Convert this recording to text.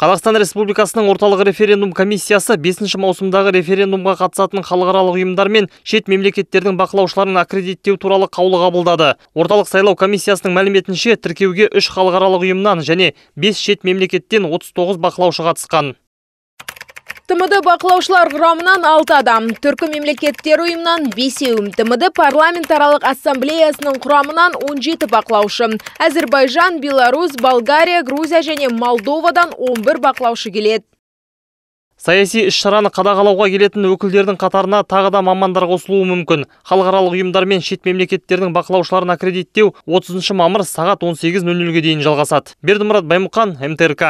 Қазақстан Республикасының орталық референдум комиссиясы 5 маусымдағы референдумға қатысатын халықаралық ұйымдар мен шет мемлекеттердің бақылаушыларын аккредиттеу туралы қаулы қабылдады. Орталық сайлау комиссиясының мәліметінше тіркеуге 3 халықаралық ұйымнан және 5 шет мемлекеттен 39 бақылаушы қатысқан тмд бақылаушылар құрамынан алты адам түркі мемлекеттері ұйымынан бесеу тмд парламентаралық ассамблеясының құрамынан 17 бақылаушы әзірбайжан беларусь болгария грузия және молдовадан 11 бақылаушы келеді саяси іс шараны қадағалауға келетін өкілдердің қатарына тағы да мамандар қосылуы мүмкін халықаралық ұйымдар мен шет мемлекеттердің бақылаушыларын аккредиттеу 30 мамыр сағат 18.00-ге дейін жалғасады бердімұрат баймұқан мтрк